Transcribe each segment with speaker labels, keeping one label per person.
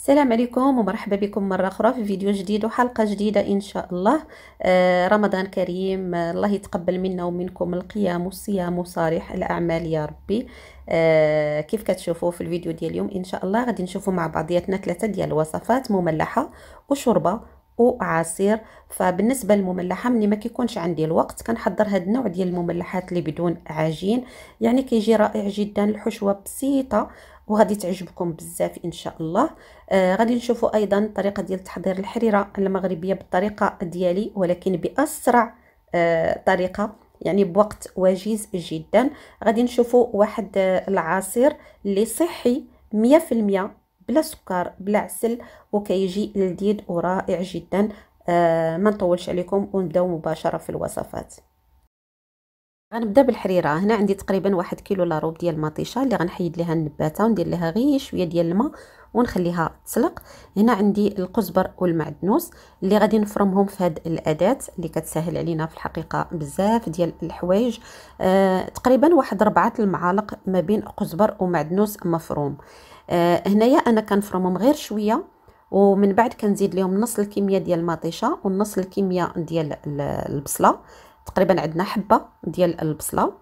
Speaker 1: السلام عليكم ومرحبا بكم مرة أخرى في فيديو جديد وحلقة جديدة إن شاء الله آه، رمضان كريم الله يتقبل منا ومنكم القيام والصيام وصالح الأعمال يا ربي آه، كيف كتشوفوا في الفيديو ديال اليوم إن شاء الله غادي نشوفوا مع بعضياتنا ثلاثة ديال الوصفات مملحة وشوربة وعصير فبالنسبه للمملحه ملي ما كيكونش عندي الوقت كنحضر هذا النوع ديال المملحات اللي بدون عجين يعني كيجي رائع جدا الحشوه بسيطه وغادي تعجبكم بزاف ان شاء الله آه غادي نشوفوا ايضا الطريقه ديال تحضير الحريره المغربيه بالطريقه ديالي ولكن باسرع آه طريقه يعني بوقت وجيز جدا غادي نشوفوا واحد آه، العصير اللي صحي 100% بلا سكر بلا عسل وكيجي لذيذ ورائع جدا آه ما نطولش عليكم ونبداو مباشره في الوصفات غنبدا بالحريره هنا عندي تقريبا واحد كيلو لا روب ديال المطيشه اللي غنحيد ليها النباته وندير لها غير شويه ديال الماء ونخليها تسلق هنا عندي القزبر والمعدنوس اللي غادي نفرمهم في هاد الاداه اللي كتسهل علينا في الحقيقه بزاف ديال الحوايج آه تقريبا واحد ربعه المعالق ما بين قزبر ومعدنوس مفروم آه هنايا انا كنفرمهم غير شويه ومن بعد كنزيد لهم نص الكميه ديال المطيشه ونص الكميه ديال البصله تقريبا عندنا حبه ديال البصله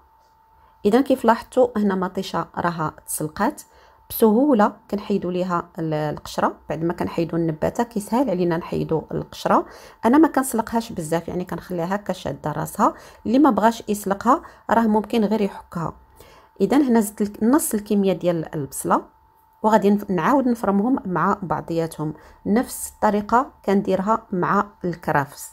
Speaker 1: اذا كيف لاحظتوا هنا مطيشه راها تسلقات بسهوله كنحيدوا ليها القشره بعد ما كنحيدوا النباته كيسهل علينا نحيدوا القشره انا ما كنسلقهاش بزاف يعني كنخليها هكا شاده راسها اللي ما بغاش يسلقها راه ممكن غير يحكها اذا هنا زدت نص الكميه ديال البصله وغادي نعاود نفرمهم مع بعضياتهم نفس الطريقه كنديرها مع الكرافس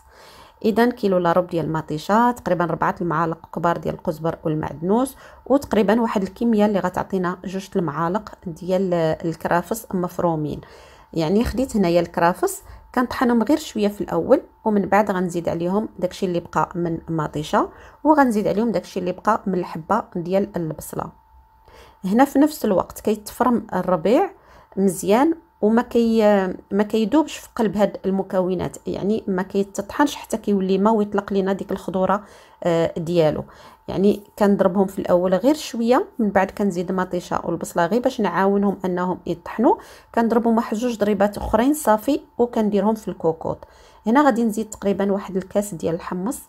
Speaker 1: اذا كيلو لا ربع ديال المطيشه تقريبا ربعة المعالق كبار ديال القزبر والمعدنوس وتقريبا واحد الكميه اللي غتعطينا جوج المعالق ديال الكرافس مفرومين يعني خديت هنايا الكرافس كنطحنهم غير شويه في الاول ومن بعد غنزيد عليهم داكشي اللي بقى من مطيشه وغنزيد عليهم داكشي اللي بقى من الحبه ديال البصله هنا في نفس الوقت كيتفرم الربيع مزيان وما كي ما كيدوبش في قلب هاد المكونات يعني ما كيتطحنش حتى كيولي ما ويطلق لينا ديك الخضوره آه، ديالو يعني كنضربهم في الاول غير شويه من بعد كنزيد مطيشه والبصله غير باش نعاونهم انهم يطحنوا كنضربهم واحد جوج ضربات اخرين صافي وكنديرهم في الكوكوط هنا غادي نزيد تقريبا واحد الكاس ديال الحمص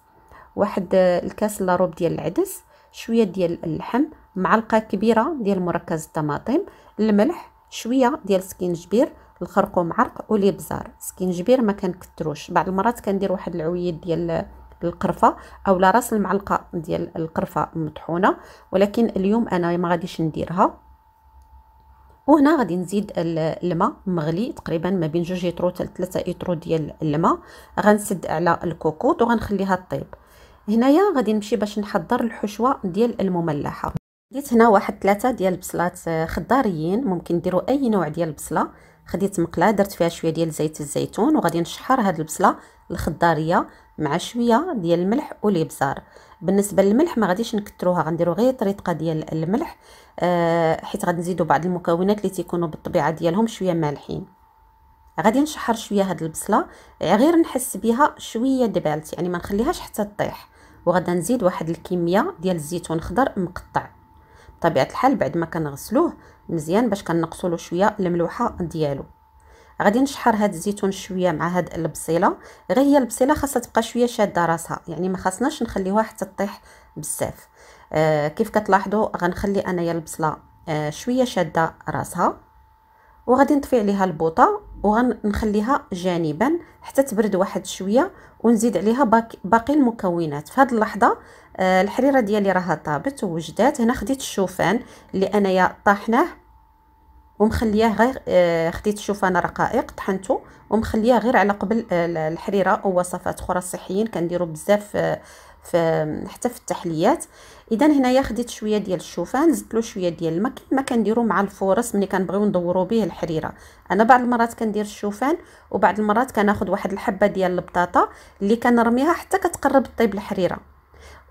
Speaker 1: واحد آه، الكاس لاروب ديال العدس شويه ديال اللحم معلقه كبيره ديال مركز الطماطم الملح شويه ديال سكينجبير الخرقوم عرق وليبزار سكينجبير ما كنكثروش بعض المرات كندير واحد العويد ديال القرفه اولا راس المعلقه ديال القرفه مطحونه ولكن اليوم انا ما غاديش نديرها وهنا غادي نزيد الماء مغلي تقريبا ما بين جوج يترو حتى 3 يترو ديال الماء غنسد على الكوكوط وغنخليها طيب هنايا غادي نمشي باش نحضر الحشوه ديال المملحه خديت هنا واحد ثلاثة ديال البصلات آه، خضاريين ممكن ديروا اي نوع ديال البصله خديت مقله درت فيها شويه ديال زيت الزيتون وغادي نشحر هاد البصله الخضاريه مع شويه ديال الملح والابزار بالنسبه للملح ما غاديش نكثروها غنديروا غير طريقه ديال الملح آه حيت غادي نزيدوا بعض المكونات اللي تيكونوا بالطبيعه ديالهم شويه مالحين غادي نشحر شويه هاد البصله غير نحس بها شويه دبالت يعني ما نخليهاش حتى تطيح وغادي نزيد واحد الكميه ديال الزيتون خضر مقطع بطبيعه الحال بعد ما كنغسلوه مزيان باش كنقصوا له شويه الملوحه ديالو غادي نشحر هاد الزيتون شويه مع هاد البصيله غير هي البصيله خاصها تبقى شويه شاده راسها يعني ما خاصناش نخليوها حتى تطيح بزاف آه كيف كتلاحظوا غنخلي انايا البصله آه شويه شاده راسها وغادي نطفي عليها البوطه وغنخليها جانبا حتى تبرد واحد شويه ونزيد عليها باقي المكونات في هذه اللحظه آه الحريره ديالي راها طابت ووجدات هنا خديت الشوفان اللي انايا طاحناه ومخلياه غير آه خديت الشوفان رقائق طحنته ومخلياه غير على قبل آه، الحريره ووصفات اخرى صحيين كنديروا بزاف آه، في حتى في التحليات اذا هنايا خديت شويه ديال الشوفان زدت له شويه ديال الماء كما كنديرو مع الفورس ملي كنبغيو ندورو به الحريره انا بعض المرات كندير الشوفان وبعض المرات كناخذ واحد الحبه ديال البطاطا اللي كنرميها حتى كتقرب طيب الحريره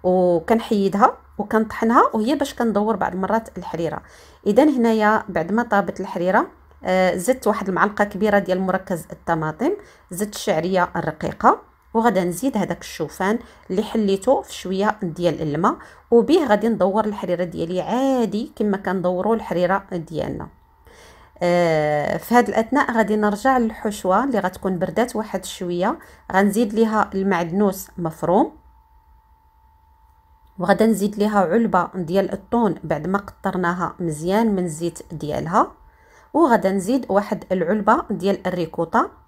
Speaker 1: وكنحيدها وكنطحنها وهي باش كندور بعض المرات الحريره اذا هنايا بعد ما طابت الحريره آه، زدت واحد المعلقه كبيره ديال مركز الطماطم زدت الشعريه الرقيقه وغادي نزيد هذاك الشوفان اللي حليته في شويه ديال الماء وبه غادي ندور الحريره ديالي عادي كما كندوروا الحريره ديالنا آه في هذا الاثناء غادي نرجع للحشوه اللي غتكون بردات واحد شويه غنزيد ليها المعدنوس مفروم وغادا نزيد ليها علبه ديال الطون بعد ما قطرناها مزيان من الزيت ديالها وغادا نزيد واحد العلبه ديال الريكوطه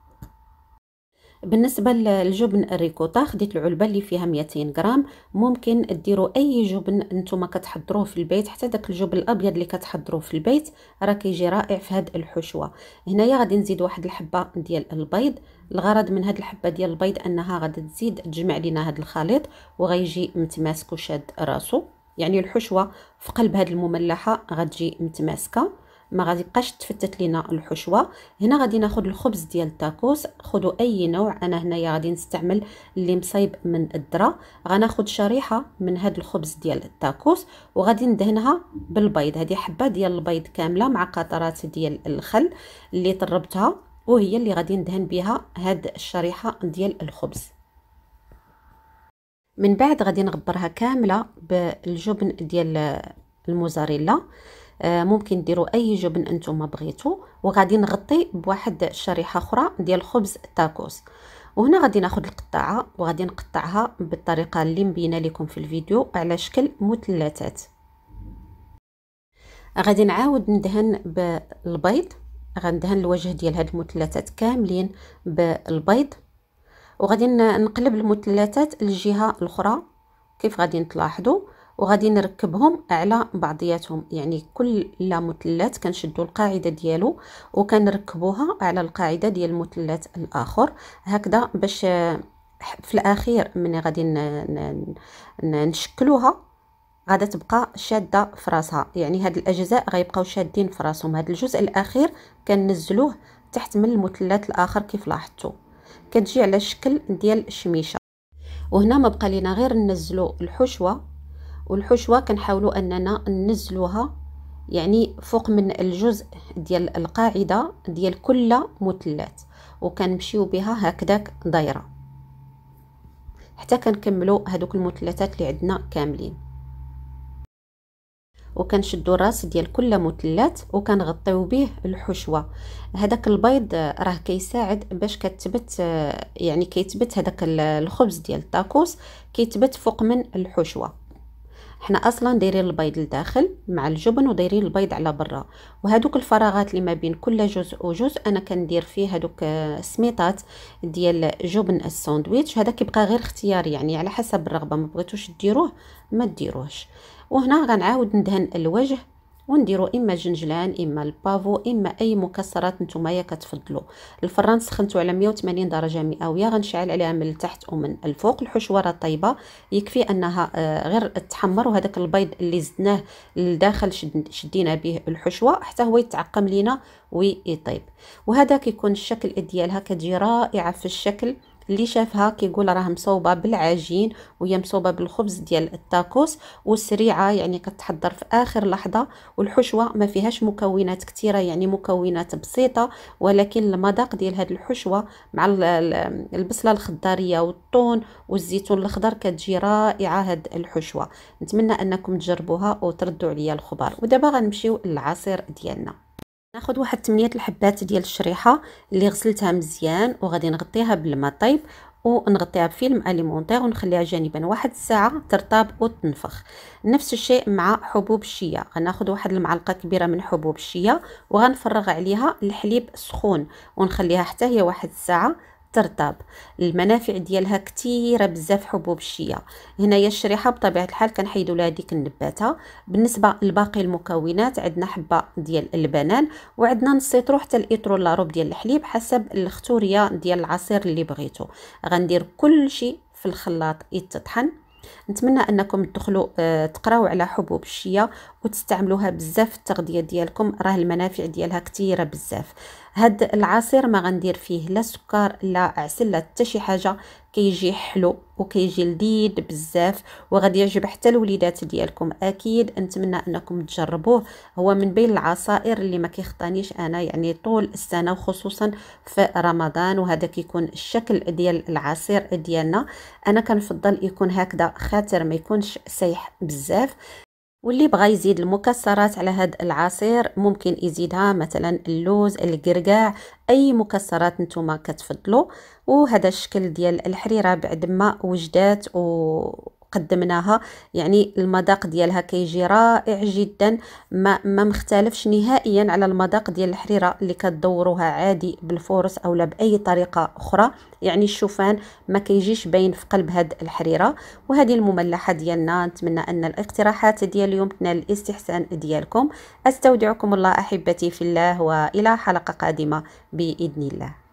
Speaker 1: بالنسبه للجبن الريكوتا خديت العلبه اللي فيها 200 غرام ممكن ديروا اي جبن نتوما كتحضروه في البيت حتى داك الجبن الابيض اللي كتحضروه في البيت راه كيجي رائع في هاد الحشوه هنايا غادي نزيد واحد الحبه ديال البيض الغرض من هاد الحبه ديال البيض انها غادي تزيد تجمع لينا هاد الخليط وغيجي متماسك وشاد راسو يعني الحشوه في قلب هاد المملحه غتجي متماسكه ما غادي بقاش تفتت لينا الحشوه هنا غادي ناخذ الخبز ديال التاكوس خذوا اي نوع انا هنايا غادي نستعمل اللي مصايب من الذره غناخذ شريحه من هاد الخبز ديال التاكوس وغادي ندهنها بالبيض هذه حبه ديال البيض كامله مع قطرات ديال الخل اللي طربتها وهي اللي غادي ندهن بها هاد الشريحه ديال الخبز من بعد غادي نغبرها كامله بالجبن ديال الموزاريلا آه، ممكن ديروا اي جبن انتم بغيتوا وغادي نغطي بواحد الشريحه اخرى ديال خبز تاكوس وهنا غادي ناخذ القطاعه وغادي نقطعها بالطريقه اللي مبينه لكم في الفيديو على شكل مثلثات غادي نعاود ندهن بالبيض غندهن الوجه ديال هاد المثلثات كاملين بالبيض وغادي نقلب المثلثات للجهه الاخرى كيف غادي تلاحظوا وغادي نركبهم على بعضياتهم يعني كل مثلث كنشدوا القاعده ديالو وكنركبوها على القاعده ديال المثلث الاخر هكذا باش في الاخير ملي غادي نشكلوها غادا تبقى شاده في راسها يعني هاد الاجزاء غيبقاو شادين في راسهم هاد الجزء الاخير كننزلوه تحت من المثلث الاخر كيف لاحظتوا كتجي على الشكل ديال الشميشه وهنا ما بقى لينا غير ننزلو الحشوه والحشوه كنحاولوا اننا ننزلوها يعني فوق من الجزء ديال القاعده ديال كل مثلث وكنمشيو بها هكذاك دايره حتى كنكملوا هذوك المثلثات اللي عندنا كاملين وكنشدوا الراس ديال كل مثلث وكنغطيو به الحشوه هذاك البيض راه كيساعد باش كتبت يعني كيتبت هذاك الخبز ديال الطاكوس كيتبت فوق من الحشوه حنا اصلا دايرين البيض لداخل مع الجبن ودايرين البيض على برا وهذوك الفراغات اللي ما بين كل جزء وجزء انا كندير فيه هذوك السميطات ديال جبن الساندويتش هذا كيبقى غير اختياري يعني على حسب الرغبه ما بغيتوش ديروه ما ديروهش وهنا غنعاود ندهن الوجه ونديرو اما الجنجلان اما البافو اما اي مكسرات نتوما كتفضلوا الفران سخنتو على 180 درجه مئويه غنشعل عليها من التحت ومن الفوق الحشوه راه طايبه يكفي انها آه، غير تحمر وهذاك البيض اللي زدناه لداخل شدينا به الحشوه حتى هو يتعقم لينا ويطيب وهذا كيكون الشكل ديالها كتجي رائعه في الشكل اللي شافها كيقول راها مصوبه بالعجين وهي مصوبه بالخبز ديال التاكوس وسريعه يعني كتحضر في اخر لحظه والحشوه ما فيهاش مكونات كثيره يعني مكونات بسيطه ولكن المذاق ديال هذه الحشوه مع البصله الخضاريه والطون والزيتون الاخضر كتجي رائعه هذه الحشوه نتمنى انكم تجربوها وتردوا عليا الخبر ودابا غنمشيو للعصير ديالنا ناخذ واحد 8 الحبات ديال الشريحه اللي غسلتها مزيان وغادي نغطيها بالماء طيب ونغطيها بفيلم اليمونتير ونخليها جانبا واحد الساعه ترطب وتنفخ نفس الشيء مع حبوب الشيا غناخذ واحد المعلقه كبيره من حبوب الشيا وغنفرغ عليها الحليب سخون ونخليها حتى هي واحد الساعه ترطب المنافع ديالها كثيره بزاف حبوب الشيا هنايا الشريحه بطبيعه الحال كنحيدوا لها ديك النباته بالنسبه لباقي المكونات عندنا حبه ديال البنان وعندنا نص حتى الاطرو لاروب ديال الحليب حسب الختوريه ديال العصير اللي بغيتو غندير كل شيء في الخلاط يتطحن نتمنى انكم تدخلوا آه، تقراو على حبوب الشيا وتستعملوها بزاف في التغذيه ديالكم راه المنافع ديالها كثيره بزاف هاد العصير ما غندير فيه لا سكر لا عسل لا حتى شي حاجه كيجي حلو وكيجي لذيذ بزاف وغادي يعجب حتى الوليدات ديالكم اكيد نتمنى انكم تجربوه هو من بين العصائر اللي ما كيخطانيش انا يعني طول السنه وخصوصا في رمضان وهذا كيكون الشكل ديال العصير ديالنا انا كنفضل يكون هكذا خاطر ما يكونش سايح بزاف واللي بغى يزيد المكسرات على هاد العصير ممكن يزيدها مثلا اللوز القرقاع اي مكسرات نتوما كتفضلوا وهذا الشكل ديال الحريره بعد ما وجدات و قدمناها يعني المذاق ديالها كيجي رائع جدا ما, ما مختلفش نهائيا على المذاق ديال الحريره اللي كدوروها عادي او اولا باي طريقه اخرى يعني الشوفان ما كيجيش باين في قلب هاد الحريره وهذه المملحه ديالنا نتمنى ان الاقتراحات ديال اليوم تنال الاستحسان ديالكم استودعكم الله احبتي في الله والى حلقه قادمه باذن الله